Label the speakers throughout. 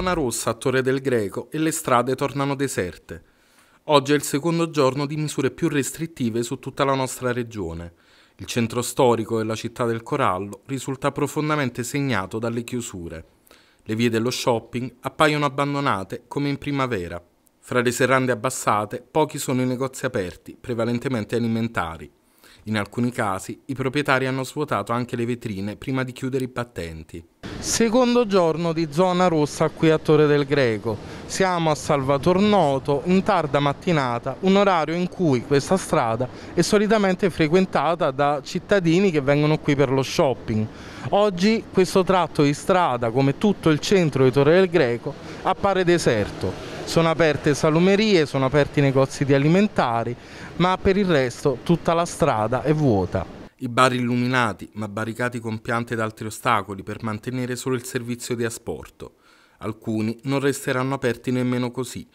Speaker 1: zona rossa a Torre del Greco e le strade tornano deserte. Oggi è il secondo giorno di misure più restrittive su tutta la nostra regione. Il centro storico e la città del Corallo risulta profondamente segnato dalle chiusure. Le vie dello shopping appaiono abbandonate come in primavera. Fra le serrande abbassate, pochi sono i negozi aperti, prevalentemente alimentari. In alcuni casi i proprietari hanno svuotato anche le vetrine prima di chiudere i battenti. Secondo giorno di zona rossa qui a Torre del Greco. Siamo a Salvator Noto in tarda mattinata, un orario in cui questa strada è solitamente frequentata da cittadini che vengono qui per lo shopping. Oggi questo tratto di strada, come tutto il centro di Torre del Greco, appare deserto. Sono aperte salumerie, sono aperti negozi di alimentari, ma per il resto tutta la strada è vuota. I bar illuminati, ma barricati con piante ed altri ostacoli per mantenere solo il servizio di asporto. Alcuni non resteranno aperti nemmeno così.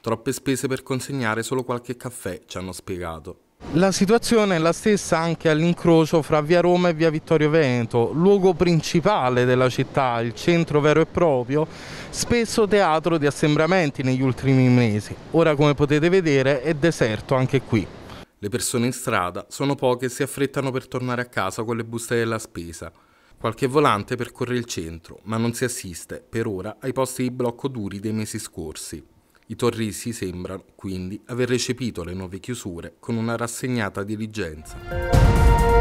Speaker 1: Troppe spese per consegnare solo qualche caffè, ci hanno spiegato. La situazione è la stessa anche all'incrocio fra via Roma e via Vittorio Veneto, luogo principale della città, il centro vero e proprio, spesso teatro di assembramenti negli ultimi mesi. Ora come potete vedere è deserto anche qui. Le persone in strada sono poche e si affrettano per tornare a casa con le buste della spesa. Qualche volante percorre il centro, ma non si assiste, per ora, ai posti di blocco duri dei mesi scorsi. I torrisi sembrano, quindi, aver recepito le nuove chiusure con una rassegnata diligenza.